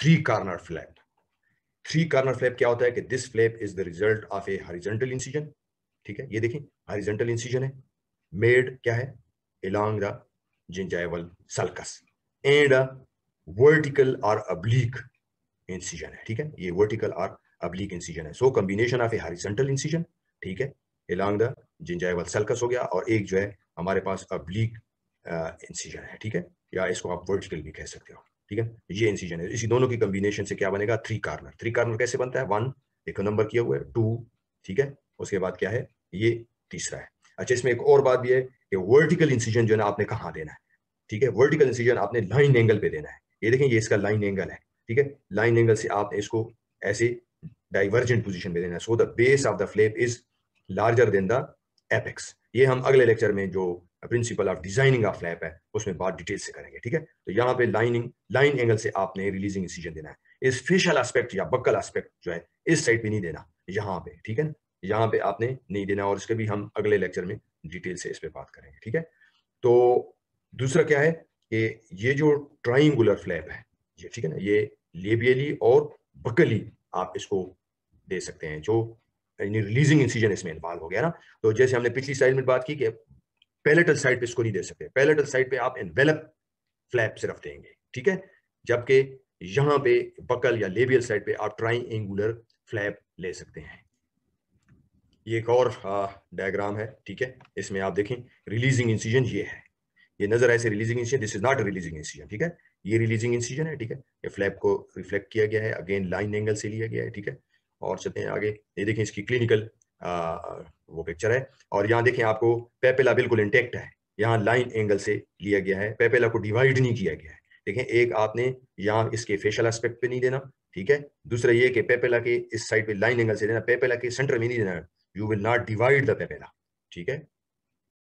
three corner flap three corner flap क्या होता है कि this flap is the result of a horizontal incision ठीक है ये देखें हरिजेंटल इंसिजन है मेड क्या है along the gingival sulcus and a vertical और अब्लिक इंसिजन है ठीक है ये वर्टिकल और अब्लिक इंसिजन है so combination of a horizontal incision ठीक है एलॉन्ग द जिंजाइवल सल्कस हो गया और एक जो है हमारे पास अब्लिक इंसिजन uh, है ठीक है या इसको आप वर्टिकल भी कह सकते हो ठीक है ये इंसिजन है इसी दोनों की कम्बिनेशन से क्या बनेगा थ्री कार्नर थ्री कार्नर कैसे बनता है वन एक नंबर किया हुआ है टू ठीक है उसके बाद क्या है ये तीसरा है अच्छा इसमें एक और बात भी है कि वर्टिकल इंसिजन जो है ना आपने कहाँ देना है ठीक है वर्टिकल इंसिजन आपने लाइन एंगल पे देना है ये देखें ये इसका लाइन एंगल है ठीक है लाइन एंगल से आपने इसको ऐसे डाइवर्जेंट पोजिशन पे देना है so the base of the flap is larger than the apex ये हम अगले लेक्चर में जो principle of designing of flap है उसमें बहुत डिटेल से करेंगे ठीक है तो यहाँ पे लाइनिंग लाइन एंगल से आपने रिलीजिंग डिसीजन देना है इस फेशियल एस्पेक्ट या बक्कल एस्पेक्ट जो है इस साइड पे नहीं देना यहाँ पे ठीक है ना यहाँ पे आपने नहीं देना और इसके भी हम अगले लेक्चर में डिटेल से इस पर बात करेंगे ठीक है तो दूसरा क्या है कि ये जो ट्राइंगुलर फ्लैप है ये ठीक है ना ये लेबियली और बकली आप इसको दे सकते हैं जो रिलीजिंग इंसिजन इसमें इन्वॉल्व हो गया ना तो जैसे हमने पिछली साइड में बात की कि पैलेटल साइड पे इसको नहीं दे सकते पैलेटल साइड पे आप एनवेलप फ्लैप सिर्फ देंगे ठीक है जबकि यहां पे बकल या लेबियल साइड पे आप ट्राई एंगुलर फ्लैप ले सकते हैं ये एक और डायग्राम है ठीक है इसमें आप देखें रिलीजिंग इंसिजन ये है ये नजर ऐसे releasing incision this is not releasing incision ठीक है ये रिलीजिंग इंसिजन है ठीक है ये फ्लैप को रिफ्लेक्ट किया गया है अगेन लाइन एंगल से लिया गया है ठीक है और चलते हैं आगे ये देखें इसकी क्लिनिकल वो पिक्चर है और यहाँ देखें आपको पेपेला बिल्कुल इंटेक्ट है यहाँ लाइन एंगल से लिया गया है पेपेला को डिवाइड नहीं किया गया है देखें एक आपने यहाँ इसके फेशियल एस्पेक्ट पे नहीं देना ठीक है दूसरा ये कि पेपेला के इस साइड पे लाइन एंगल से देना पेपेला के सेंटर में नहीं देना you will not divide the papilla ठीक है